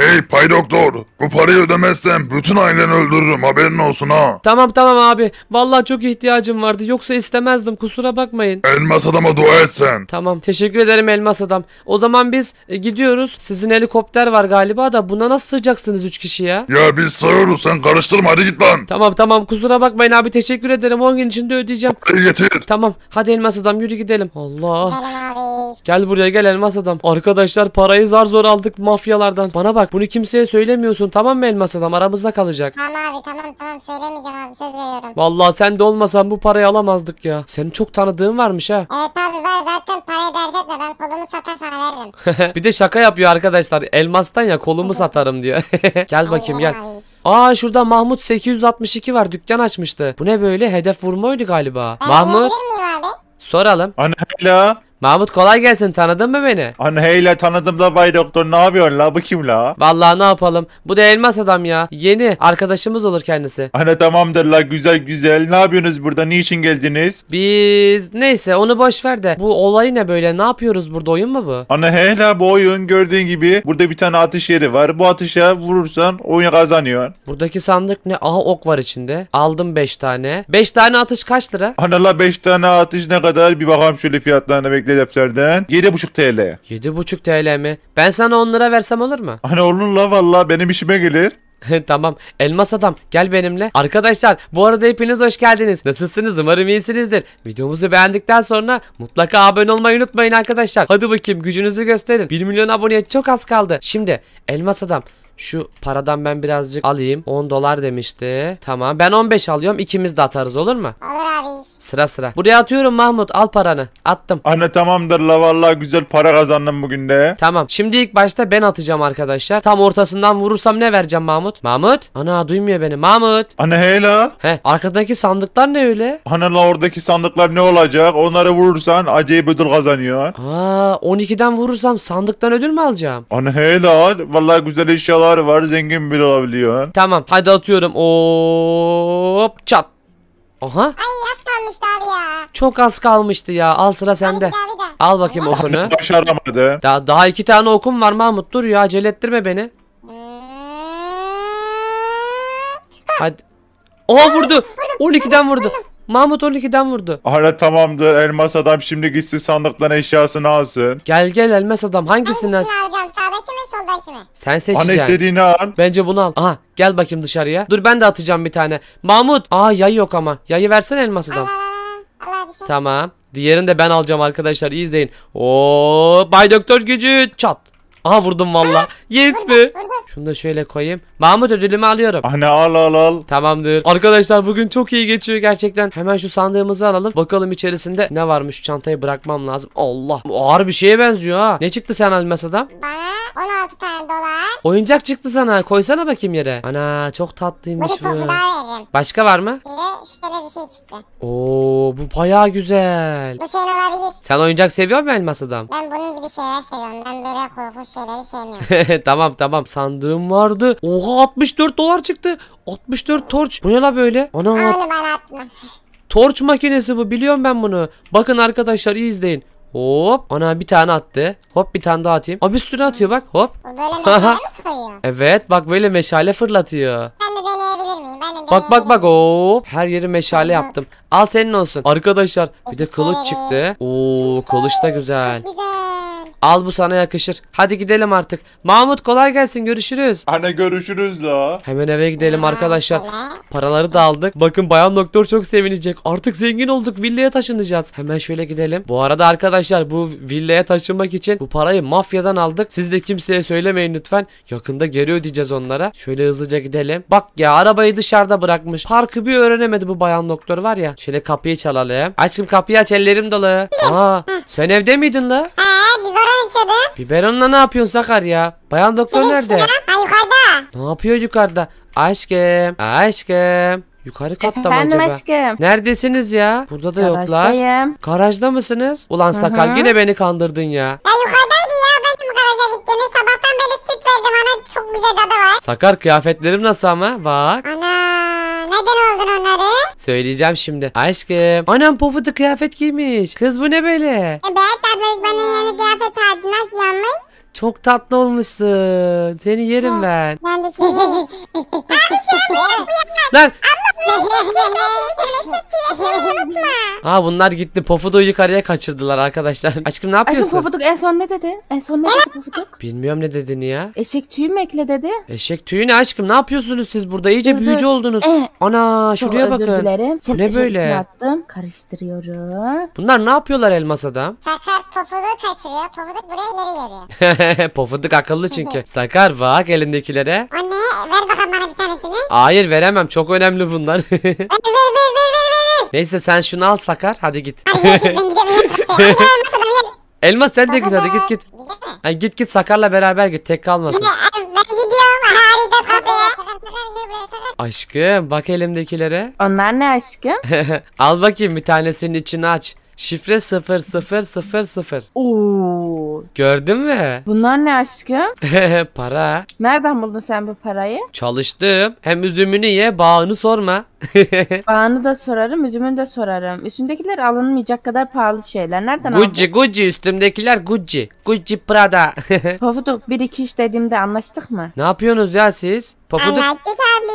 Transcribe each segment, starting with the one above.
Hey Pay Doktor, bu parayı ödemezsem bütün aileni öldürürüm haberin olsun ha. Tamam tamam abi. Vallahi çok ihtiyacım vardı. Yoksa istemezdim. Kusura bakmayın. Elmas adama dua et sen. Tamam. Teşekkür ederim Elmas adam. O zaman biz e, gidiyoruz. Sizin helikopter var galiba da buna nasıl sığacaksınız 3 kişi ya? Ya biz sığıyoruz sen karıştırma hadi git lan. Tamam tamam kusura bakmayın abi. Teşekkür ederim. 10 gün içinde ödeyeceğim. Parayı getir. Tamam. Hadi Elmas adam yürü gidelim. Allah. Gel buraya gel Elmas adam. Arkadaşlar parayı zar zor aldık mafyalardan. Bana bak bunu kimseye söylemiyorsun tamam mı elmas adam aramızda kalacak. Tamam abi tamam tamam söylemeyeceğim abi söz veriyorum. Vallahi sen de olmasan bu parayı alamazdık ya. Senin çok tanıdığın varmış ha. Evet abi var zaten parayı dert etme ben kolumu satar sana veririm. bir de şaka yapıyor arkadaşlar. Elmastan ya kolumu satarım diyor. gel bakayım gel. Aa şurada Mahmut 862 var dükkan açmıştı. Bu ne böyle hedef vurma vurmaydı galiba. Ben Mahmut. Soralım. Ana hello. Mahmut kolay gelsin tanıdın mı beni? Anne heyle tanıdım da Bay Doktor ne yapıyorsun la bu kim la? Vallahi ne yapalım bu da elmas adam ya yeni arkadaşımız olur kendisi. Anne tamamdır la güzel güzel ne yapıyorsunuz burada niçin geldiniz? Biz neyse onu boş ver de bu olay ne böyle ne yapıyoruz burada oyun mu bu? Anne heyle bu oyun gördüğün gibi burada bir tane atış yeri var bu atışa vurursan oyunu kazanıyorsun. Buradaki sandık ne? Aha ok var içinde aldım 5 tane. 5 tane atış kaç lira? Anne la 5 tane atış ne kadar bir bakalım şöyle fiyatlarına bekle ücretli hedeflerden 7,5 TL. 7,5 TL mi? Ben sana 10 lira versem olur mu? Hani olur la valla benim işime gelir. tamam elmas adam gel benimle. Arkadaşlar bu arada hepiniz hoş geldiniz. Nasılsınız umarım iyisinizdir. Videomuzu beğendikten sonra mutlaka abone olmayı unutmayın arkadaşlar. Hadi bakayım gücünüzü gösterin. 1 milyon aboneye çok az kaldı. Şimdi elmas adam şu paradan ben birazcık alayım. 10 dolar demişti. Tamam ben 15 alıyorum. ikimiz de atarız olur mu? Olur abi. Sıra sıra. Buraya atıyorum Mahmut. Al paranı. Attım. Anne tamamdır la vallahi güzel para kazandım bugün de. Tamam. Şimdi ilk başta ben atacağım arkadaşlar. Tam ortasından vurursam ne vereceğim Mahmut? Mahmut? Ana duymuyor beni. Mahmut. Anne hey la. He. Arkadaki sandıklar ne öyle? Anne la oradaki sandıklar ne olacak? Onları vurursan acayip ödül kazanıyor. Aa 12'den vurursam sandıktan ödül mü alacağım? Anne hey la. Vallahi güzel inşallah dolar var zengin bile olabiliyor. Tamam hadi atıyorum. Hop çat. Aha. Ay az kalmıştı abi ya. Çok az kalmıştı ya. Al sıra sende. Abi, bir daha, bir Al bakayım Ama okunu. Başaramadı. Daha, daha iki tane okum var Mahmut. Dur ya acele ettirme beni. Hmm. Hadi. Oha vurdu. 12'den vurdu. Mahmut 12'den vurdu. Hala tamamdır. Elmas adam şimdi gitsin sandıktan eşyasını alsın. Gel gel elmas adam hangisinden? Hangisini alacağım seçeceksin mi? Sen Ana seçeceksin. istediğini an. Bence bunu al. Aha gel bakayım dışarıya. Dur ben de atacağım bir tane. Mahmut. Aa yay yok ama. Yayı versene elmasıdan. Tamam. Diğerini de ben alacağım arkadaşlar. İyi izleyin. Oo, Bay Doktor gücü. Çat. Aha vurdum valla. Yes mi? Şunu da şöyle koyayım. Mahmut ödülümü alıyorum. Anne ah, al al al. Tamamdır. Arkadaşlar bugün çok iyi geçiyor gerçekten. Hemen şu sandığımızı alalım. Bakalım içerisinde ne varmış. çantayı bırakmam lazım. Allah. Bu ağır bir şeye benziyor ha. Ne çıktı sen masada? Bana 16 tane dolar. Oyuncak çıktı sana. Koysana bakayım yere. Ana çok tatlıymış bu. Başka var mı? Bir de şöyle bir şey çıktı. Oo bu bayağı güzel. Bu senin olabilir. Sen oyuncak seviyor musun elmas adam? Ben bunun gibi şeyler seviyorum. Ben böyle korkunç şeyleri sevmiyorum. tamam tamam sandığım vardı. Oha 64 dolar çıktı. 64 torç. Bu ne la böyle? Ana. Öyle bana Torç makinesi bu biliyorum ben bunu. Bakın arkadaşlar iyi izleyin. Hop. Ana bir tane attı. Hop bir tane daha atayım. Abi sürü atıyor bak hop. O böyle meşale mi Evet bak böyle meşale fırlatıyor. Ben de deneyebilir miyim? Ben de Bak bak bak hop. Her yeri meşale yaptım. Al senin olsun. Arkadaşlar bir de kılıç çıktı. Oo kılıç da güzel. Çok güzel. Al bu sana yakışır. Hadi gidelim artık. Mahmut kolay gelsin görüşürüz. Anne görüşürüz la. Hemen eve gidelim arkadaşlar. Paraları da aldık. Bakın bayan doktor çok sevinecek. Artık zengin olduk villaya taşınacağız. Hemen şöyle gidelim. Bu arada arkadaşlar bu villaya taşınmak için bu parayı mafyadan aldık. Siz de kimseye söylemeyin lütfen. Yakında geri ödeyeceğiz onlara. Şöyle hızlıca gidelim. Bak ya arabayı dışarıda bırakmış. Parkı bir öğrenemedi bu bayan doktor var ya. Şöyle kapıyı çalalım. Açım kapıyı aç ellerim dolu. Aa sen evde miydin la? Aa biberon içiyordum. Biberonla ne yapıyorsun Sakar ya? Bayan doktor Senin nerede? Ha yukarıda. Ne yapıyor yukarıda? Aşkım. Aşkım. Yukarı katta mı acaba? aşkım. Neredesiniz ya? Burada da yoklar. Garajdayım. Garajda mısınız? Ulan Sakar Hı hı. yine beni kandırdın ya. Ya yukarıdaydı ya ben bu garaja gittim. sabahtan beri süt verdim ana, çok güzel dadı var. Sakar kıyafetlerim nasıl ama? Bak. Ana Nereden oldun onları? Söyleyeceğim şimdi. Aşkım. Anam pofudu kıyafet giymiş. Kız bu ne böyle? Evet abla biz bana yeni kıyafet aldın. Nasıl yanmış? Çok tatlı olmuşsun. Seni yerim ben. Ben de seni yerim. Abi sen şey benim bu Lan. Aa bunlar gitti. Pofudu'yu yukarıya kaçırdılar arkadaşlar. Aşkım ne yapıyorsun? Aşkım Pofuduk en son ne dedi? En son ne dedi Pofuduk? Bilmiyorum ne dediğini ya. Eşek tüyü mü ekle dedi? Eşek tüyü ne aşkım? Ne yapıyorsunuz siz burada? İyice dur, büyücü oldunuz. Ee, Ana şuraya bakın. Çok özür dilerim. ne böyle? attım. Karıştırıyorum. Bunlar ne yapıyorlar el masada? Sakar Pofuduk kaçırıyor. Pofuduk buraya geri geliyor. Pofuduk akıllı çünkü. Sakar bak elindekilere. Anne ver bakalım bana bir tanesini. Hayır veremem çok önemli bunlar. ver ver ver ver ver. Neyse sen şunu al Sakar hadi git. Hadi ben gidemiyorum. Elmas sen de git hadi git git. Yani git git Sakar'la beraber git tek kalmasın. Ben gidiyorum harika kafeye. Aşkım bak elimdekilere. Onlar ne aşkım? al bakayım bir tanesinin içini aç. Şifre 0000. Oo. Gördün mü? Bunlar ne aşkım? Para. Nereden buldun sen bu parayı? Çalıştım. Hem üzümünü ye bağını sorma. Bağını da sorarım, üzümünü de sorarım. Üstündekiler alınmayacak kadar pahalı şeyler. Nereden aldın? Gucci Gucci üstümdekiler Gucci. Gucci Prada. Pofuduk 1 2 3 dediğimde anlaştık mı? Ne yapıyorsunuz ya siz? Pofuduk Anlaştık abi.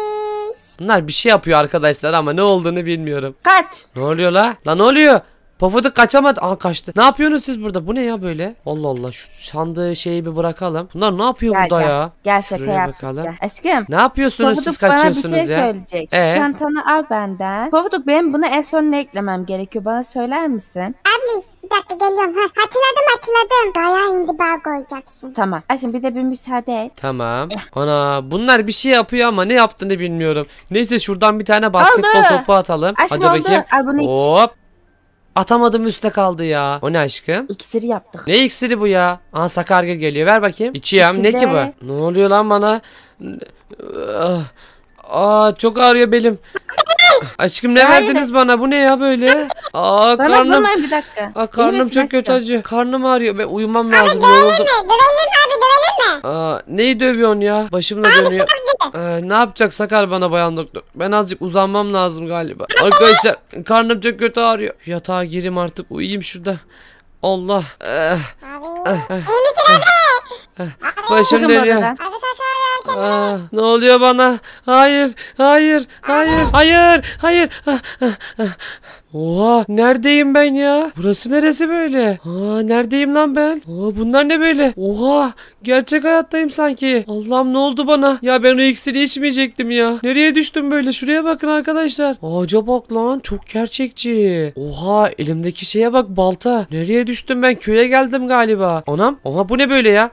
bunlar bir şey yapıyor arkadaşlar ama ne olduğunu bilmiyorum. Kaç. Ne oluyor la? La ne oluyor? Pofuduk kaçamadı. Aha kaçtı. Ne yapıyorsunuz siz burada? Bu ne ya böyle? Allah Allah şu sandığı şeyi bir bırakalım. Bunlar ne yapıyor gel, burada gel. ya? Gel şaka Şuraya yap. Bakalım. Gel. Aşkım. Ne yapıyorsunuz Pofuduk siz kaçıyorsunuz ya? bana bir şey ya? söyleyecek. Ee? Şu çantanı al benden. Pofuduk benim bunu en son ne eklemem gerekiyor? Bana söyler misin? Abi bir dakika geliyorum. Ha, hatırladım hatırladım. Daya indi bağ koyacaksın. Tamam. Aşkım bir de bir müsaade et. Tamam. Ana bunlar bir şey yapıyor ama ne yaptığını bilmiyorum. Neyse şuradan bir tane basketbol oldu. topu atalım. Aşkım Hadi oldu. bakayım. Al bunu iç. Atamadım üste kaldı ya. O ne aşkım? İksiri yaptık. Ne iksiri bu ya? Aha sakargil geliyor. Ver bakayım. İçiyorum. İçinde... Ne ki bu? Ne oluyor lan bana? Aa ah, ah, çok ağrıyor belim. Aşkım ne Hayır. verdiniz bana? Bu ne ya böyle? Aa bana karnım. Bana bir dakika. Aa, karnım çok aşkım? kötü acı. Karnım ağrıyor. Ben uyumam abi, lazım. Abi dövelim mi? Dövelim mi abi dövelim mi? Aa neyi dövüyorsun ya? Başımla abi, dönüyor. Abi ee, ne yapacak Sakar bana bayan doktor? Ben azıcık uzanmam lazım galiba. Arkadaşlar karnım çok kötü ağrıyor. Yatağa gireyim artık uyuyayım şurada. Allah. Ee, Abi. Ee, iyi misin abi? Başım Çıkın dönüyor. Aa, ne oluyor bana? Hayır, hayır, hayır, hayır, hayır. Ah, ah, ah. Oha, neredeyim ben ya? Burası neresi böyle? Aa, neredeyim lan ben? Oha, bunlar ne böyle? Oha, gerçek hayattayım sanki. Allah'ım ne oldu bana? Ya ben o iksiri içmeyecektim ya. Nereye düştüm böyle? Şuraya bakın arkadaşlar. Ağaca bak lan, çok gerçekçi. Oha, elimdeki şeye bak balta. Nereye düştüm ben? Köye geldim galiba. Anam, Oha, bu ne böyle ya?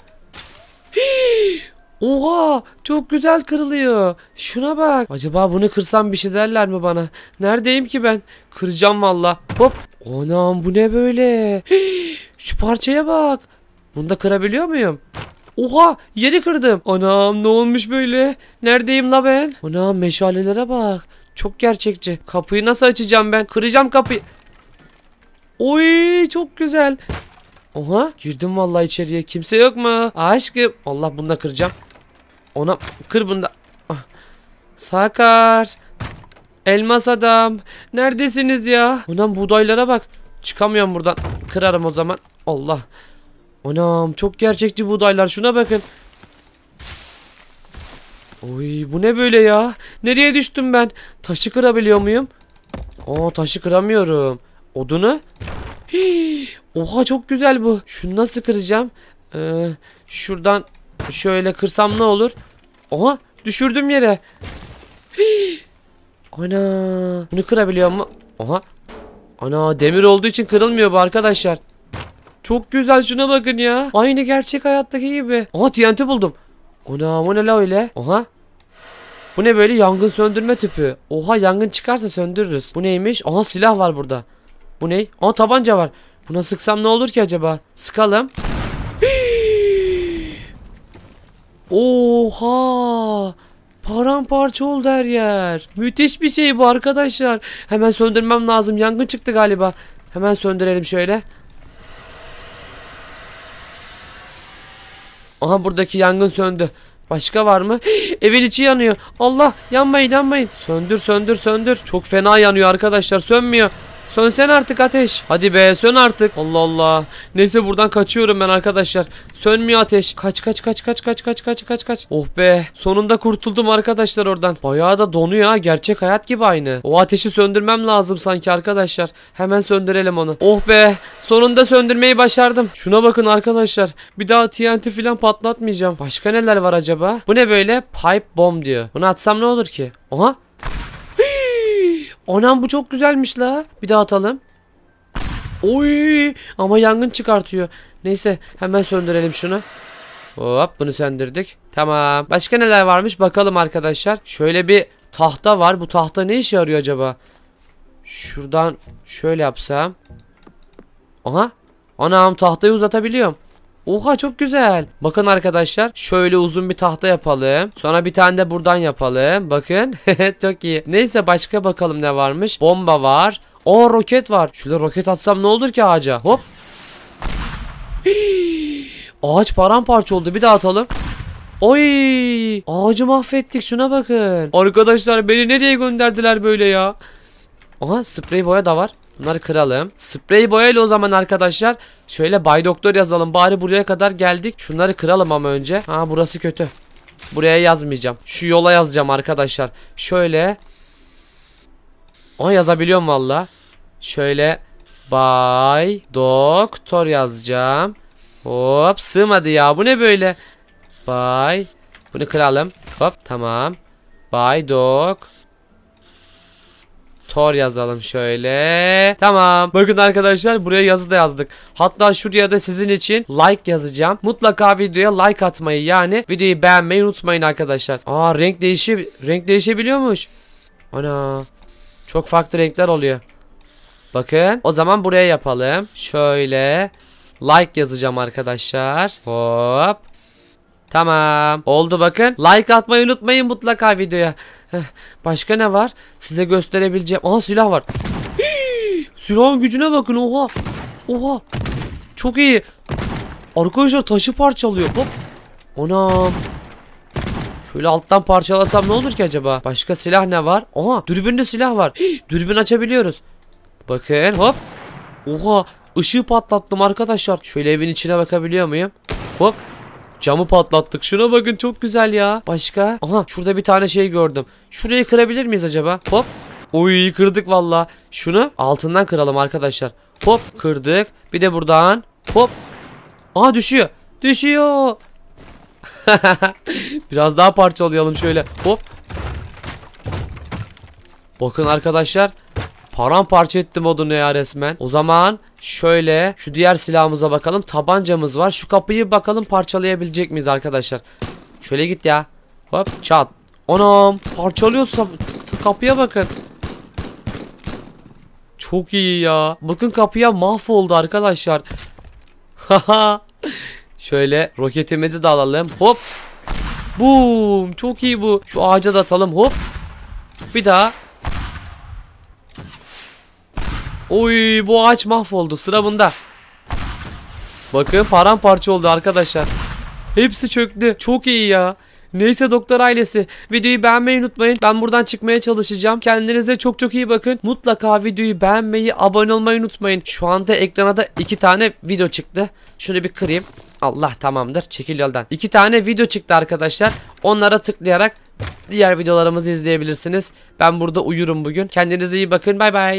Hii! Oha çok güzel kırılıyor. Şuna bak. Acaba bunu kırsam bir şey derler mi bana? Neredeyim ki ben? Kıracağım valla. Hop. Anam bu ne böyle? Şu parçaya bak. Bunu da kırabiliyor muyum? Oha yeri kırdım. Anam ne olmuş böyle? Neredeyim la ben? Anam meşalelere bak. Çok gerçekçi. Kapıyı nasıl açacağım ben? Kıracağım kapıyı. Oy çok güzel. Oha girdim vallahi içeriye kimse yok mu? Aşkım Allah bunu da kıracağım. Ona kır bunu da. Ah. Sakar. Elmas adam. Neredesiniz ya? Ulan buğdaylara bak. Çıkamıyorum buradan. Kırarım o zaman. Allah. Anam çok gerçekçi buğdaylar. Şuna bakın. Oy bu ne böyle ya? Nereye düştüm ben? Taşı kırabiliyor muyum? Aa taşı kıramıyorum. Odunu? Hii, Oha çok güzel bu. Şunu nasıl kıracağım? Ee, şuradan şöyle kırsam ne olur? Oha düşürdüm yere. Hii. Ana bunu kırabiliyor mu? Oha. Ana demir olduğu için kırılmıyor bu arkadaşlar. Çok güzel şuna bakın ya. Aynı gerçek hayattaki gibi. Aha TNT buldum. Ana bu ne la öyle? Oha. Bu ne böyle yangın söndürme tüpü. Oha yangın çıkarsa söndürürüz. Bu neymiş? Aha silah var burada. Bu ne? Aha tabanca var. Buna sıksam ne olur ki acaba? Sıkalım. Oha! Paramparça oldu her yer. Müthiş bir şey bu arkadaşlar. Hemen söndürmem lazım. Yangın çıktı galiba. Hemen söndürelim şöyle. Aha buradaki yangın söndü. Başka var mı? Evin içi yanıyor. Allah yanmayın yanmayın. Söndür söndür söndür. Çok fena yanıyor arkadaşlar sönmüyor. Sönsen artık ateş. Hadi be sön artık. Allah Allah. Neyse buradan kaçıyorum ben arkadaşlar. Sönmüyor ateş. Kaç kaç kaç kaç kaç kaç kaç kaç kaç. Oh be. Sonunda kurtuldum arkadaşlar oradan. Bayağı da donuyor ha. Gerçek hayat gibi aynı. O ateşi söndürmem lazım sanki arkadaşlar. Hemen söndürelim onu. Oh be. Sonunda söndürmeyi başardım. Şuna bakın arkadaşlar. Bir daha TNT falan patlatmayacağım. Başka neler var acaba? Bu ne böyle? Pipe bomb diyor. Bunu atsam ne olur ki? Oha? Anam bu çok güzelmiş la. Bir daha atalım. Oy ama yangın çıkartıyor. Neyse hemen söndürelim şunu. Hop bunu söndürdük. Tamam. Başka neler varmış bakalım arkadaşlar. Şöyle bir tahta var. Bu tahta ne işe yarıyor acaba? Şuradan şöyle yapsam. Aha. Anam tahtayı uzatabiliyorum. Oha çok güzel. Bakın arkadaşlar şöyle uzun bir tahta yapalım. Sonra bir tane de buradan yapalım. Bakın çok iyi. Neyse başka bakalım ne varmış. Bomba var. O roket var. Şurada roket atsam ne olur ki ağaca? Hop. Ağaç paramparça oldu. Bir daha atalım. Oy! Ağacı mahvettik. Şuna bakın. Arkadaşlar beni nereye gönderdiler böyle ya? Aha sprey boya da var. Bunları kıralım. Sprey boyayla o zaman arkadaşlar. Şöyle Bay Doktor yazalım. Bari buraya kadar geldik. Şunları kıralım ama önce. Ha burası kötü. Buraya yazmayacağım. Şu yola yazacağım arkadaşlar. Şöyle. Onu yazabiliyorum valla. Şöyle. Bay Doktor yazacağım. Hop sığmadı ya. Bu ne böyle? Bay. Bunu kıralım. Hop tamam. Bay Doktor. Tor yazalım şöyle. Tamam. Bakın arkadaşlar buraya yazı da yazdık. Hatta şuraya da sizin için like yazacağım. Mutlaka videoya like atmayı yani videoyu beğenmeyi unutmayın arkadaşlar. Aa renk değişi renk değişebiliyormuş. Ana. Çok farklı renkler oluyor. Bakın. O zaman buraya yapalım. Şöyle like yazacağım arkadaşlar. Hop. Tamam. Oldu bakın. Like atmayı unutmayın mutlaka videoya. Başka ne var? Size gösterebileceğim. Aha silah var. Silahın gücüne bakın. Oha. Oha. Çok iyi. Arkadaşlar taşı parçalıyor. Hop. Anam. Şöyle alttan parçalasam ne olur ki acaba? Başka silah ne var? Aha dürbünlü silah var. Dürbün açabiliyoruz. Bakın hop. Oha. Işığı patlattım arkadaşlar. Şöyle evin içine bakabiliyor muyum? Hop. Camı patlattık. Şuna bakın çok güzel ya. Başka? Aha şurada bir tane şey gördüm. Şurayı kırabilir miyiz acaba? Hop. Oy kırdık valla. Şunu altından kıralım arkadaşlar. Hop kırdık. Bir de buradan. Hop. Aha düşüyor. Düşüyor. Biraz daha parçalayalım şöyle. Hop. Bakın arkadaşlar Paramparça ettim odunu ya resmen. O zaman şöyle şu diğer silahımıza bakalım. Tabancamız var. Şu kapıyı bakalım parçalayabilecek miyiz arkadaşlar. Şöyle git ya. Hop çat. Onam. parçalıyorsa kapıya bakın. Çok iyi ya. Bakın kapıya mahvoldu arkadaşlar. Haha. Şöyle roketimizi de alalım. Hop. Boom. Çok iyi bu. Şu ağaca da atalım. Hop. Bir daha. Oy bu ağaç mahvoldu. Sıra bunda. Bakın paramparça oldu arkadaşlar. Hepsi çöktü. Çok iyi ya. Neyse doktor ailesi videoyu beğenmeyi unutmayın. Ben buradan çıkmaya çalışacağım. Kendinize çok çok iyi bakın. Mutlaka videoyu beğenmeyi, abone olmayı unutmayın. Şu anda ekrana da iki tane video çıktı. Şunu bir kırayım. Allah tamamdır. Çekil yoldan. İki tane video çıktı arkadaşlar. Onlara tıklayarak diğer videolarımızı izleyebilirsiniz. Ben burada uyurum bugün. Kendinize iyi bakın. Bay bay.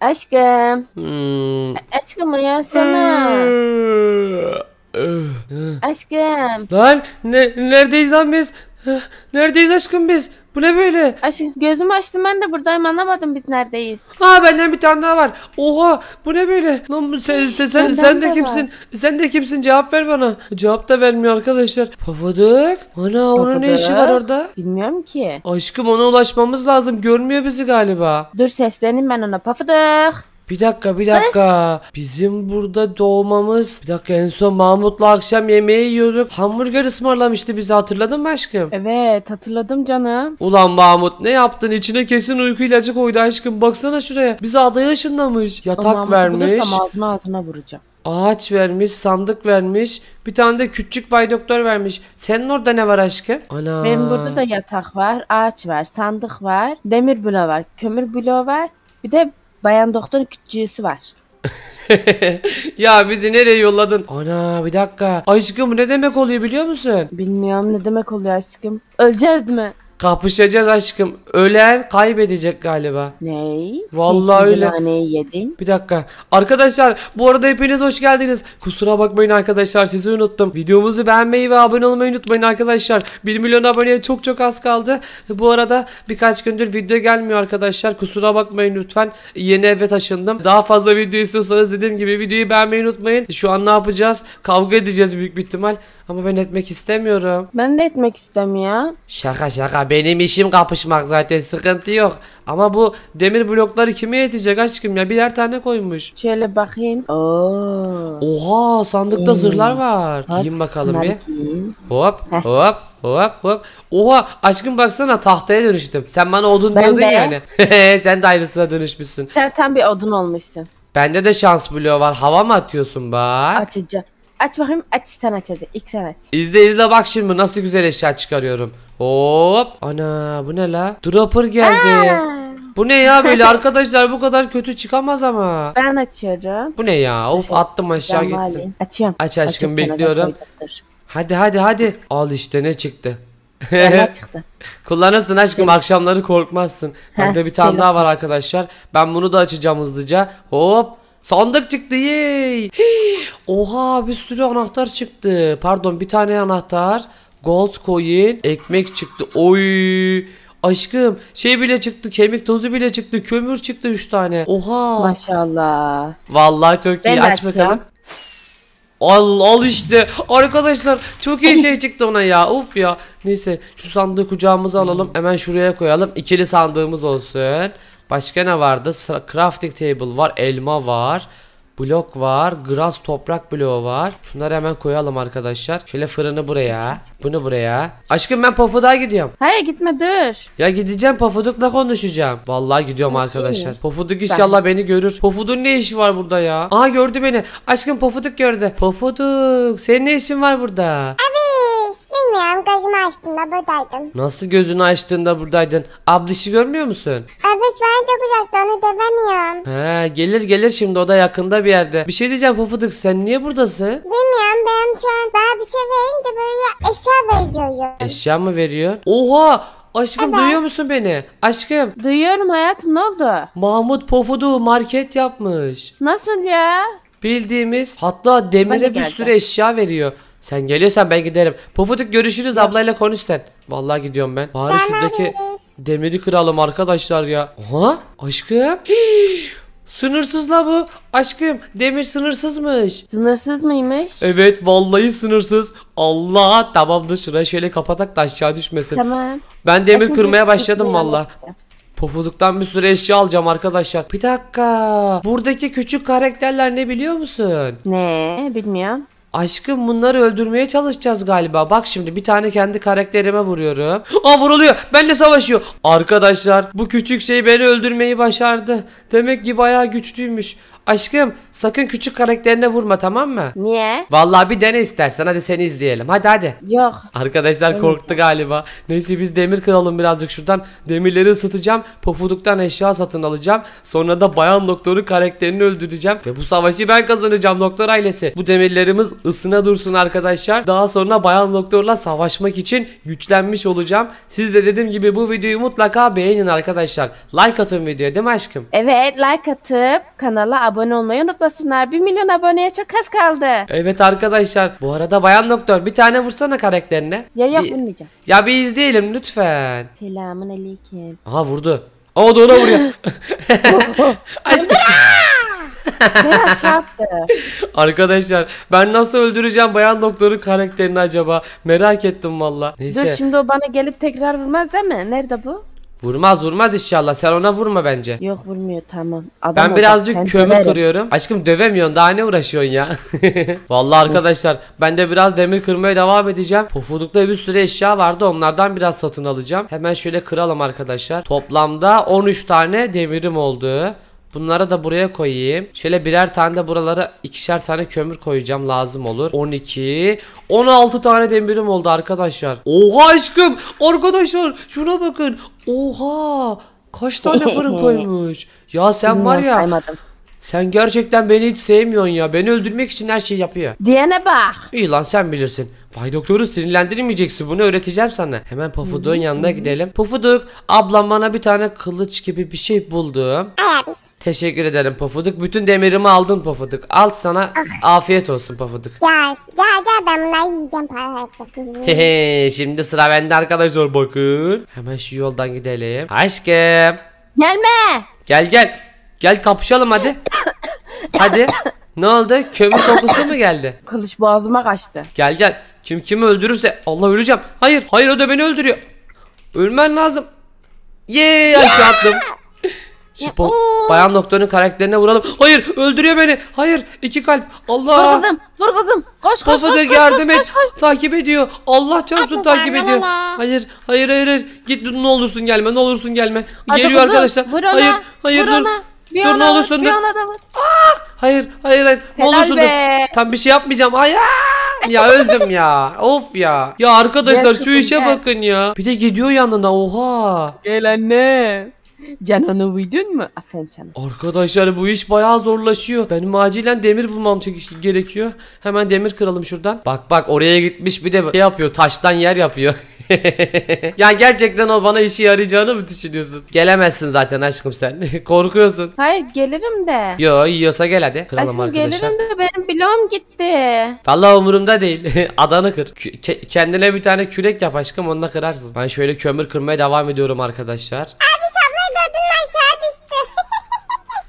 Aşkım. Hmm. Aşkım uyansana. Hmm. Aşkım. Lan ne, neredeyiz lan biz? Neredeyiz aşkım biz? Bu ne böyle? Aşk gözümü açtım ben de buradayım anlamadım biz neredeyiz. Ha benden bir tane daha var. Oha bu ne böyle? Lan sen, sen, sen, sen de de kimsin? Sen de kimsin? Cevap ver bana. Cevap da vermiyor arkadaşlar. Pafadık. Ana onun ne işi var Pafuduk. orada? Bilmiyorum ki. Aşkım ona ulaşmamız lazım. Görmüyor bizi galiba. Dur seslenin ben ona pafadık. Bir dakika bir dakika. Bizim burada doğmamız. Bir dakika en son Mahmut'la akşam yemeği yiyorduk. Hamburger ısmarlamıştı bizi hatırladın mı aşkım? Evet hatırladım canım. Ulan Mahmut ne yaptın? İçine kesin uyku ilacı koydu aşkım. Baksana şuraya. Bizi adaya ışınlamış. Yatak Mahmut'u vermiş. Mahmut'u bulursam ağzına ağzına vuracağım. Ağaç vermiş, sandık vermiş. Bir tane de küçük bay doktor vermiş. Senin orada ne var aşkım? Ana. Benim burada da yatak var, ağaç var, sandık var, demir bloğu var, kömür bloğu var. Bir de Bayan Doktor'un küçüğüsü var. ya bizi nereye yolladın? Ana bir dakika. Aşkım ne demek oluyor biliyor musun? Bilmiyorum ne demek oluyor aşkım. Öleceğiz mi? Kapışacağız aşkım. Ölen kaybedecek galiba. Ney? Vallahi Sen öyle. Naneyi yedin. Bir dakika. Arkadaşlar bu arada hepiniz hoş geldiniz. Kusura bakmayın arkadaşlar sizi unuttum. Videomuzu beğenmeyi ve abone olmayı unutmayın arkadaşlar. 1 milyon aboneye çok çok az kaldı. Bu arada birkaç gündür video gelmiyor arkadaşlar. Kusura bakmayın lütfen. Yeni eve taşındım. Daha fazla video istiyorsanız dediğim gibi videoyu beğenmeyi unutmayın. Şu an ne yapacağız? Kavga edeceğiz büyük bir ihtimal. Ama ben etmek istemiyorum. Ben de etmek istemiyorum. Şaka şaka benim işim kapışmak zaten sıkıntı yok. Ama bu demir blokları kime yetecek aşkım ya birer tane koymuş. Şöyle bakayım. Oo. Oha sandıkta Oo. zırhlar var. Hop, Giyin bakalım bir. Giyeyim. Hop hop Hop hop. Oha aşkım baksana tahtaya dönüştüm. Sen bana odun ben diyordun de. yani. Sen de aynısına dönüşmüşsün. Sen tam bir odun olmuşsun. Bende de şans bloğu var. Hava mı atıyorsun bak? Açacağım. Aç bakayım aç sen aç hadi ilk sen aç. İzle izle bak şimdi nasıl güzel eşya çıkarıyorum. Hop. Ana bu ne la? Dropper geldi. Aa. Bu ne ya böyle arkadaşlar bu kadar kötü çıkamaz ama. Ben açıyorum. Bu ne ya? Of attım aşağı ben gitsin. Valiyim. Açıyorum. Aç aşkım Açık bekliyorum. Hadi hadi hadi. Al işte ne çıktı. Neler çıktı? Kullanırsın aşkım şey... akşamları korkmazsın. Bende bir tane daha var arkadaşlar. Ben bunu da açacağım hızlıca. Hop. Sandık çıktı yey. Oha bir sürü anahtar çıktı. Pardon bir tane anahtar. Gold coin. Ekmek çıktı. Oy. Aşkım şey bile çıktı kemik tozu bile çıktı kömür çıktı 3 tane. Oha. Maşallah. Vallahi çok iyi ben aç bakalım. Al al işte arkadaşlar çok iyi şey çıktı ona ya uf ya. Neyse şu sandığı kucağımıza alalım hmm. hemen şuraya koyalım ikili sandığımız olsun. Başka ne vardı? Crafting table var. Elma var. Blok var. grass toprak bloğu var. Şunları hemen koyalım arkadaşlar. Şöyle fırını buraya. Bunu buraya. Aşkım ben Pofuduk'a gidiyorum. Hayır gitme dur. Ya gideceğim Pofuduk'la konuşacağım. Vallahi gidiyorum Pofuduk arkadaşlar. Pofuduk inşallah ben... beni görür. Pofuduk'un ne işi var burada ya? Aha gördü beni. Aşkım Pofuduk gördü. Pofuduk senin ne işin var burada? Abi Bilmiyorum gözümü açtığımda buradaydın? Nasıl gözünü açtığında buradaydın? Ablişi görmüyor musun? Abiş bana çok uzakta onu dövemiyorum. He gelir gelir şimdi o da yakında bir yerde. Bir şey diyeceğim Pufuduk sen niye buradasın? Bilmiyorum ben şu an daha bir şey verince böyle eşya veriyorum. Eşya mı veriyor? Oha Aşkım Evet. duyuyor musun beni? Aşkım Duyuyorum hayatım ne oldu? Mahmut Pofudu market yapmış. Nasıl ya? Bildiğimiz hatta demire bir sürü eşya veriyor. Sen geliyorsan ben giderim. Pofuduk görüşürüz Yok. ablayla konuş sen. Vallahi gidiyorum ben. Bari ben şuradaki varız. demiri kıralım arkadaşlar ya. Aha aşkım. Sınırsız la bu. Aşkım demir sınırsızmış. Sınırsız mıymış? Evet vallahi sınırsız. Allah tamamdır şurayı şöyle kapatak da aşağı düşmesin. Tamam. Ben demir Aşkım kırmaya başladım valla. Pofuduktan bir sürü eşya alacağım arkadaşlar. Bir dakika. Buradaki küçük karakterler ne biliyor musun? Ne bilmiyorum. Aşkım bunları öldürmeye çalışacağız galiba. Bak şimdi bir tane kendi karakterime vuruyorum. Aa vuruluyor. Benle savaşıyor. Arkadaşlar bu küçük şey beni öldürmeyi başardı. Demek ki bayağı güçlüymüş. Aşkım sakın küçük karakterine vurma tamam mı? Niye? Vallahi bir dene istersen hadi seni izleyelim. Hadi hadi. Yok. Arkadaşlar Demeyeceğim. korktu galiba. Neyse biz demir kıralım birazcık şuradan. Demirleri ısıtacağım. Pofuduktan eşya satın alacağım. Sonra da bayan doktoru karakterini öldüreceğim. Ve bu savaşı ben kazanacağım doktor ailesi. Bu demirlerimiz ısına dursun arkadaşlar. Daha sonra bayan doktorla savaşmak için güçlenmiş olacağım. Siz de dediğim gibi bu videoyu mutlaka beğenin arkadaşlar. Like atın videoya değil mi aşkım? Evet like atıp kanala abone olmayı unutmasınlar. 1 milyon aboneye çok az kaldı. Evet arkadaşlar. Bu arada bayan doktor bir tane vursana karakterine. Ya yok bir... vurmayacağım. Ya bir izleyelim lütfen. Selamun aleyküm. Aha vurdu. O da ona vuruyor. Aşkım. Beyaz şarttı. Arkadaşlar ben nasıl öldüreceğim bayan doktoru karakterini acaba? Merak ettim valla. Neyse. Dur şimdi o bana gelip tekrar vurmaz değil mi? Nerede bu? Vurmaz vurmaz inşallah. Sen ona vurma bence. Yok vurmuyor tamam. Adam ben birazcık sen kömür döverim. kırıyorum. Aşkım dövemiyorsun daha ne uğraşıyorsun ya. Valla arkadaşlar ben de biraz demir kırmaya devam edeceğim. Pofudukta bir sürü eşya vardı onlardan biraz satın alacağım. Hemen şöyle kıralım arkadaşlar. Toplamda 13 tane demirim oldu. Bunları da buraya koyayım. Şöyle birer tane de buralara ikişer tane kömür koyacağım lazım olur. 12 16 tane demirim oldu arkadaşlar. Oha aşkım arkadaşlar şuna bakın. Oha kaç tane fırın koymuş. Ya sen var ya. Saymadım. Sen gerçekten beni hiç sevmiyorsun ya. Beni öldürmek için her şeyi yapıyor. Diyene bak. İyi lan sen bilirsin. Bay doktoru sinirlendirmeyeceksin. Bunu öğreteceğim sana. Hemen pufuduk'un yanına gidelim. Pufuduk ablam bana bir tane kılıç gibi bir şey buldum. Evet. Teşekkür ederim pufuduk. Bütün demirimi aldın pufuduk. Al sana ah. afiyet olsun pufuduk. Gel gel gel ben bunları yiyeceğim para Şimdi sıra bende arkadaşlar bakın. Hemen şu yoldan gidelim. Aşkım. Gelme. Gel gel. Gel kapışalım hadi. hadi. Ne oldu? Kömür kokusu mu geldi? Kılıç boğazıma kaçtı. Gel gel. Kim kimi öldürürse Allah öleceğim. Hayır. Hayır o da beni öldürüyor. Ölmen lazım. Yeee aşağı şey attım. Spor. Bayan doktorun karakterine vuralım. Hayır öldürüyor beni. Hayır iki kalp. Allah. Vur kızım. Vur kızım. Koş koş Kafa koş, koş, yardım koş, et. Koş, koş. Takip ediyor. Allah çarpsın takip ediyor. Hayır hayır hayır. hayır. Git ne olursun gelme ne olursun gelme. Hadi Geliyor kızım, arkadaşlar. Vur ona, hayır hayır vur dur. Ona. Bir dur ne var, olursun dur. ana da var. Aa! Ah! Hayır hayır hayır. Ne Helal olursun be. dur. Tam bir şey yapmayacağım. Ay ya öldüm ya. Of ya. Ya arkadaşlar Gel şu işe gel. bakın ya. Bir de gidiyor yanına. Oha. Gel anne. Canan'ı onu uydun mu? Aferin canım. Arkadaşlar bu iş bayağı zorlaşıyor. Benim acilen demir bulmam gerekiyor. Hemen demir kıralım şuradan. Bak bak oraya gitmiş bir de şey yapıyor. Taştan yer yapıyor. ya gerçekten o bana işi yarayacağını mı düşünüyorsun? Gelemezsin zaten aşkım sen. Korkuyorsun. Hayır gelirim de. Yo yiyorsa gel hadi. Kıralım aşkım arkadaşlar. gelirim de benim bloğum gitti. Vallahi umurumda değil. Adanı kır. kendine bir tane kürek yap aşkım onunla kırarsın. Ben şöyle kömür kırmaya devam ediyorum arkadaşlar. Ay.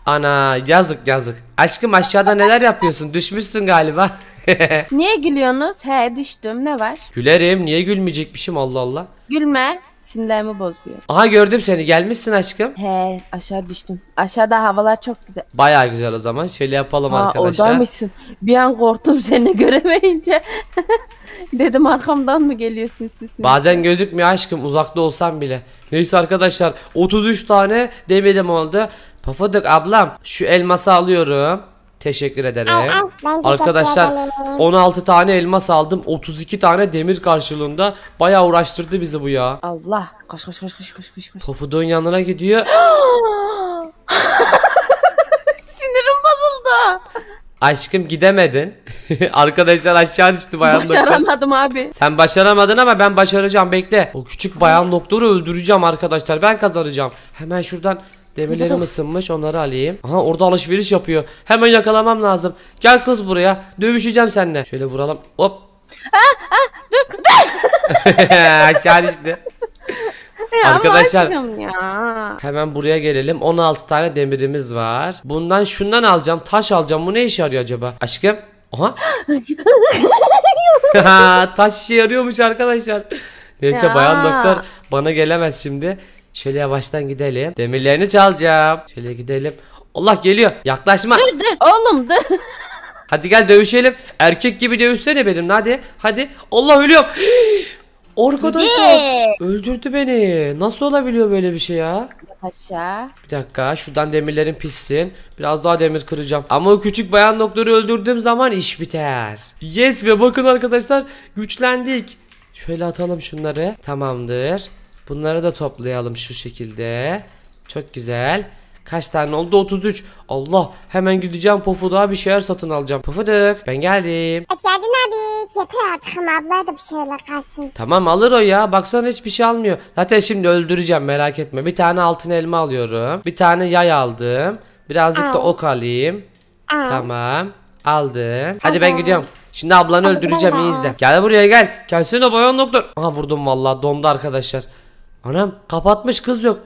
Ana yazık yazık. Aşkım aşağıda neler yapıyorsun? Düşmüşsün galiba. Niye gülüyorsunuz? He düştüm ne var? Gülerim. Niye gülmeyecekmişim Allah Allah. Gülme. Sinirlerimi bozuyor. Aha gördüm seni. Gelmişsin aşkım. He aşağı düştüm. Aşağıda havalar çok güzel. Baya güzel o zaman. Şöyle yapalım Aa, arkadaşlar. Oradaymışsın. Bir an korktum seni göremeyince. Dedim arkamdan mı geliyorsun siz? Bazen gözükmüyor aşkım uzakta olsam bile. Neyse arkadaşlar 33 tane demedim oldu. Pafadık ablam şu elması alıyorum. Teşekkür ederim. Al, al. Arkadaşlar 16 tane elmas aldım. 32 tane demir karşılığında. baya uğraştırdı bizi bu ya. Allah. kaş kaş kaş kaş kaş kaş koş. Pofudun yanına gidiyor. Sinirim bozuldu. Aşkım gidemedin. Arkadaşlar aşağı düştü bayan Başaramadım doktor. abi. Sen başaramadın ama ben başaracağım bekle. O küçük bayan doktoru öldüreceğim arkadaşlar. Ben kazanacağım. Hemen şuradan Demirlerim ısınmış onları alayım. Aha orada alışveriş yapıyor. Hemen yakalamam lazım. Gel kız buraya. Dövüşeceğim seninle. Şöyle vuralım. Hop. Aa, aa, dur dur. Aşağı işte. Ya Arkadaşlar ya. hemen buraya gelelim. 16 tane demirimiz var. Bundan şundan alacağım. Taş alacağım. Bu ne işe yarıyor acaba? Aşkım. Aha. taş işe yarıyormuş arkadaşlar. Neyse ya. bayan doktor bana gelemez şimdi. Şöyle yavaştan gidelim. Demirlerini çalacağım. Şöyle gidelim. Allah geliyor. Yaklaşma. Dur dur oğlum dur. Hadi gel dövüşelim. Erkek gibi dövüşsene benim. Hadi. Hadi. Allah ölüyorum. Arkadaşlar öldürdü beni. Nasıl olabiliyor böyle bir şey ya? Aşağı. Bir dakika şuradan demirlerin pissin. Biraz daha demir kıracağım. Ama o küçük bayan doktoru öldürdüğüm zaman iş biter. Yes be bakın arkadaşlar güçlendik. Şöyle atalım şunları. Tamamdır. Bunları da toplayalım şu şekilde. Çok güzel. Kaç tane oldu? 33. Allah hemen gideceğim Pofuduk'a bir şeyler satın alacağım. Pofuduk ben geldim. Evet geldin abi. Yeter artık abla da bir şeyler kalsın. Tamam alır o ya. Baksana hiçbir şey almıyor. Zaten şimdi öldüreceğim merak etme. Bir tane altın elma alıyorum. Bir tane yay aldım. Birazcık Al. da ok alayım. Al. Tamam. Aldım. Hadi Aha. ben gidiyorum. Şimdi ablanı Al, öldüreceğim iyi izle. Gel buraya gel. Gelsene bayan doktor. Aha vurdum vallahi dondu arkadaşlar. Anam kapatmış kız yok.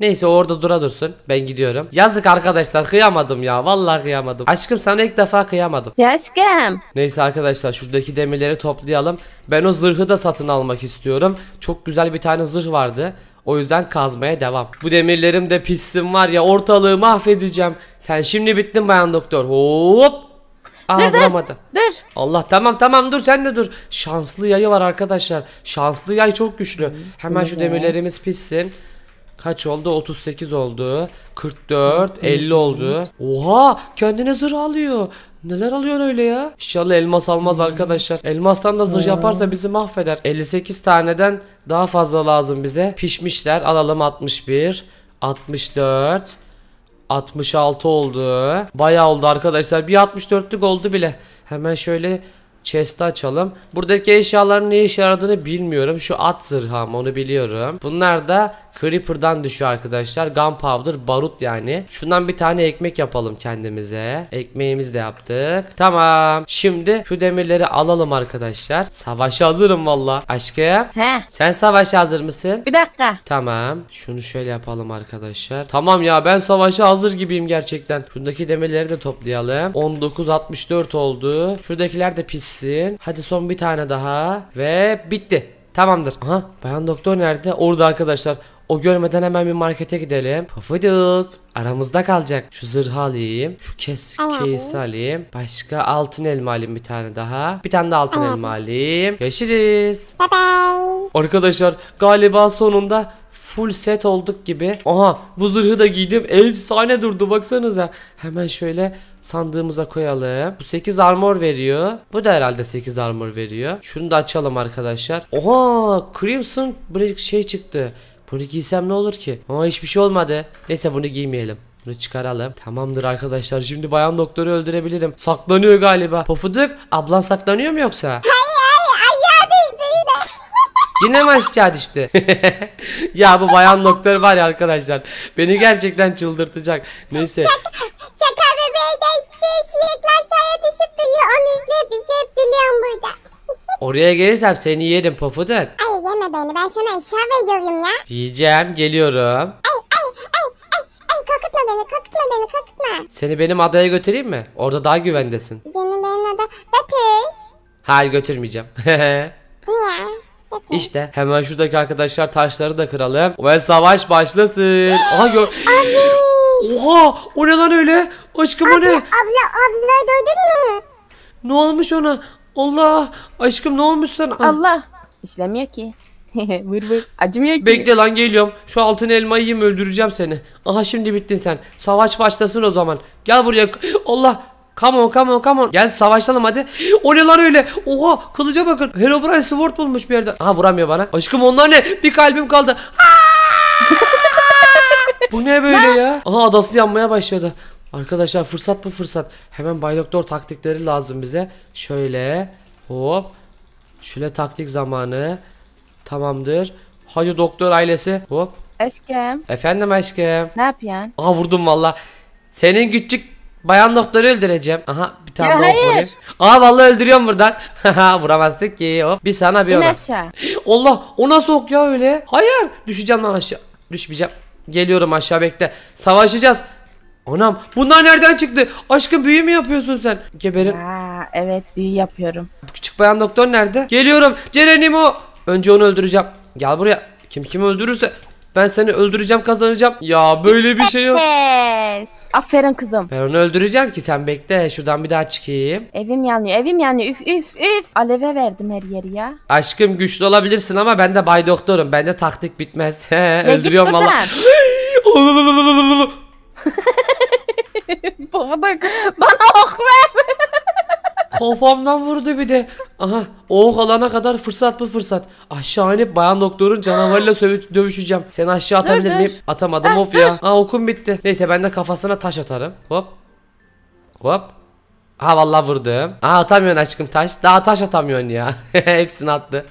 Neyse orada dura dursun. Ben gidiyorum. Yazık arkadaşlar kıyamadım ya. Vallahi kıyamadım. Aşkım sana ilk defa kıyamadım. Ya aşkım. Neyse arkadaşlar şuradaki demirleri toplayalım. Ben o zırhı da satın almak istiyorum. Çok güzel bir tane zırh vardı. O yüzden kazmaya devam. Bu demirlerim de pissin var ya ortalığı mahvedeceğim. Sen şimdi bittin bayan doktor. Hop. Aa, dur vuramadı. dur Allah tamam tamam dur sen de dur. Şanslı yayı var arkadaşlar. Şanslı yay çok güçlü. Hemen şu demirlerimiz pişsin. Kaç oldu? 38 oldu. 44, 50 oldu. Oha! Kendine zırh alıyor. Neler alıyor öyle ya? İnşallah elmas almaz arkadaşlar. Elmastan da zırh yaparsa bizi mahveder. 58 taneden daha fazla lazım bize. Pişmişler. Alalım 61, 64, 66 oldu. Bayağı oldu arkadaşlar. Bir 64'lük oldu bile. Hemen şöyle Chest'i açalım. Buradaki eşyaların ne işe yaradığını bilmiyorum. Şu at zırham onu biliyorum. Bunlar da Creeper'dan düşüyor arkadaşlar. Gunpowder, barut yani. Şundan bir tane ekmek yapalım kendimize. Ekmeğimizi de yaptık. Tamam. Şimdi şu demirleri alalım arkadaşlar. Savaşa hazırım valla. Aşkım. He. Sen savaşa hazır mısın? Bir dakika. Tamam. Şunu şöyle yapalım arkadaşlar. Tamam ya ben savaşa hazır gibiyim gerçekten. Şundaki demirleri de toplayalım. 19.64 oldu. Şuradakiler de pis gitsin. Hadi son bir tane daha. Ve bitti. Tamamdır. Aha bayan doktor nerede? Orada arkadaşlar. O görmeden hemen bir markete gidelim. Pafıdık. Aramızda kalacak. Şu zırhı alayım. Şu kes keyisi alayım. Başka altın elma alayım bir tane daha. Bir tane de altın elma alayım. Görüşürüz. Bye bye. Arkadaşlar galiba sonunda full set olduk gibi. Oha, bu zırhı da giydim. Efsane durdu baksanıza. Hemen şöyle sandığımıza koyalım. Bu 8 armor veriyor. Bu da herhalde 8 armor veriyor. Şunu da açalım arkadaşlar. Oha Crimson şey çıktı. Bunu giysem ne olur ki? Ama hiçbir şey olmadı. Neyse bunu giymeyelim. Bunu çıkaralım. Tamamdır arkadaşlar. Şimdi bayan doktoru öldürebilirim. Saklanıyor galiba. Pofuduk ablan saklanıyor mu yoksa? Hayır. Yine mi işte. ya bu bayan doktor var ya arkadaşlar. Beni gerçekten çıldırtacak. Neyse. Şaka bebeği de işte şirekler sahaya düşüp duruyor. Onu izleyip izleyip duruyorum burada. Oraya gelirsem seni yerim pofuduk. Ay yeme beni ben sana eşya veriyorum ya. Yiyeceğim geliyorum. Ay ay ay ay ay korkutma beni korkutma beni korkutma. Seni benim adaya götüreyim mi? Orada daha güvendesin. Canım benim adaya götür. Hayır götürmeyeceğim. Niye? İşte hemen şuradaki arkadaşlar taşları da kıralım. Ve savaş başlasın. Aha gör. Oha o ne lan öyle? Aşkım o ne? Abla abla gördün mü? Ne olmuş ona? Allah aşkım ne olmuş sana? Ah. Allah işlemiyor ki. vır vır. Acımıyor ki. Bekle lan geliyorum. Şu altın elmayı yiyeyim öldüreceğim seni. Aha şimdi bittin sen. Savaş başlasın o zaman. Gel buraya. Allah Come on come on come on. Gel savaşalım hadi. O ne lan öyle? Oha kılıca bakın. Herobrine sword bulmuş bir yerde. Aha vuramıyor bana. Aşkım onlar ne? Bir kalbim kaldı. Bu ne böyle ya? Aha adası yanmaya başladı. Arkadaşlar fırsat bu fırsat. Hemen Bay Doktor taktikleri lazım bize. Şöyle hop. Şöyle taktik zamanı. Tamamdır. Hadi doktor ailesi. Hop. Aşkım. Efendim aşkım. Ne yapıyorsun? Aha vurdum valla. Senin küçük Bayan doktoru öldüreceğim. Aha bir tane ya daha vurayım. Aa vallahi öldürüyorum buradan. Vuramazdık ki. Hop bir sana bir İn ona. aşağı. Allah o nasıl ok ya öyle? Hayır düşeceğim lan aşağı. Düşmeyeceğim. Geliyorum aşağı bekle. Savaşacağız. Anam bunlar nereden çıktı? Aşkım büyü mü yapıyorsun sen? Geberim. Aa, evet büyü yapıyorum. Küçük bayan doktor nerede? Geliyorum. Cerenim o. Önce onu öldüreceğim. Gel buraya. Kim kimi öldürürse ben seni öldüreceğim kazanacağım. Ya böyle bir şey yok. Yes. Aferin kızım. Ben onu öldüreceğim ki sen bekle. Şuradan bir daha çıkayım. Evim yanıyor evim yanıyor. Üf üf üf. Aleve verdim her yeri ya. Aşkım güçlü olabilirsin ama ben de bay doktorum. Bende taktik bitmez. Öldürüyorum valla. Pofuduk. Bana ok ver. Kafamdan vurdu bir de. Aha o oh, alana kadar fırsat mı fırsat. Aşağı inip bayan doktorun canavarıyla sövü- dövüşeceğim. Sen aşağı atabilir miyim? Atamadım Ha, of ya. dur. Ha okum bitti. Neyse ben de kafasına taş atarım. Hop. Hop. Ha vallahi vurdum. Ha atamıyorsun aşkım taş. Daha taş atamıyorsun ya. Hepsini attı.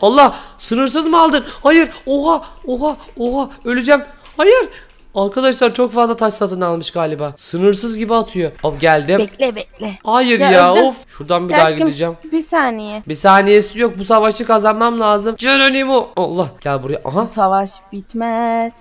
Allah sınırsız mı aldın? Hayır. Oha. Oha. Oha. Öleceğim. Hayır. Arkadaşlar çok fazla taş satın almış galiba. Sınırsız gibi atıyor. Hop geldim. Bekle bekle. Hayır ya, ya of. Şuradan bir ya daha aşkım, gideceğim. Bir saniye. Bir saniyesi yok. Bu savaşı kazanmam lazım. Geronimo. Allah gel buraya. Aha. Bu savaş bitmez.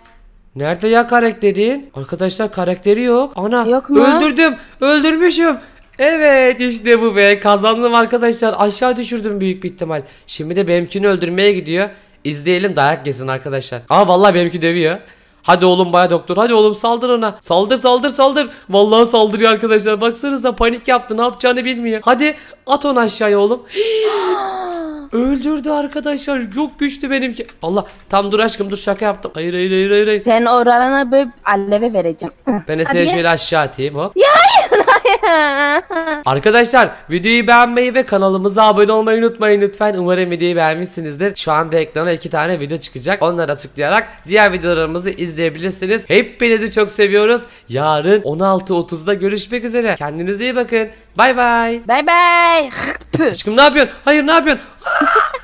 Nerede ya karakterin? Arkadaşlar karakteri yok. Ana yok mu? öldürdüm. Öldürmüşüm. Evet işte bu be kazandım arkadaşlar aşağı düşürdüm büyük bir ihtimal Şimdi de benimkini öldürmeye gidiyor İzleyelim dayak gezin arkadaşlar Aa vallahi benimki dövüyor Hadi oğlum baya doktor hadi oğlum saldır ona. Saldır saldır saldır. Vallahi saldırıyor arkadaşlar. Baksanıza panik yaptı ne yapacağını bilmiyor. Hadi at onu aşağıya oğlum. Öldürdü arkadaşlar. yok güçlü benimki. Allah tam dur aşkım dur şaka yaptım. Hayır hayır hayır hayır. Sen orana böyle alleve vereceğim. Ben de seni şöyle aşağı atayım hop. Ya hayır. Arkadaşlar videoyu beğenmeyi ve kanalımıza abone olmayı unutmayın lütfen. Umarım videoyu beğenmişsinizdir. Şu anda ekrana iki tane video çıkacak. Onlara tıklayarak diğer videolarımızı izleyebilirsiniz. Hepinizi çok seviyoruz. Yarın 16.30'da görüşmek üzere. Kendinize iyi bakın. Bay bay. Bay bay. Aşkım ne yapıyorsun? Hayır ne yapıyorsun?